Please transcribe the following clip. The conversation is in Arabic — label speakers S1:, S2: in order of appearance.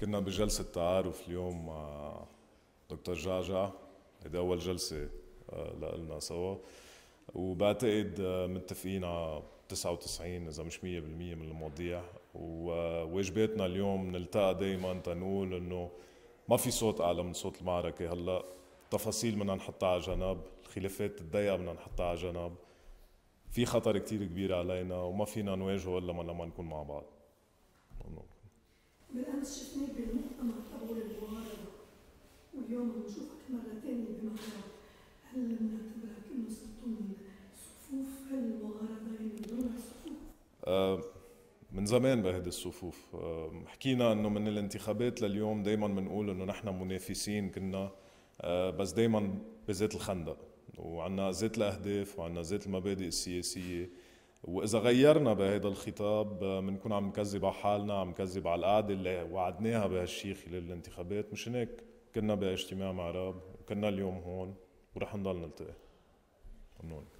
S1: كنا بجلسة تعارف اليوم مع دكتور جعجع هيدي أول جلسة آه، لنا سوا وبعتقد آه، متفقين على 99 إذا مش 100% من المواضيع وواجباتنا اليوم نلتقى دائما تنقول إنه ما في صوت أعلى من صوت المعركة هلا تفاصيل بدنا نحطها على جنب، الخلافات الضيقة بدنا نحطها على جنب في خطر كتير كبير علينا وما فينا نواجهه إلا لما نكون مع بعض ونشوفك مرة ثانية بمعنى هل نعتبرها كأنه صرتوا من صفوف المغاربة يعني من الصفوف؟ آه، من زمان بهدي الصفوف آه، حكينا انه من الانتخابات لليوم دائما بنقول انه نحن منافسين كنا آه، بس دائما بذات الخندق وعندنا ذات الاهداف وعندنا ذات المبادئ السياسيه واذا غيرنا بهذا الخطاب بنكون عم نكذب على حالنا عم نكذب على القعده اللي وعدناها بهالشيء خلال الانتخابات مشان هيك كنا باجتماع مع راب وكنا اليوم هون ورح نضل نلتقي ممنون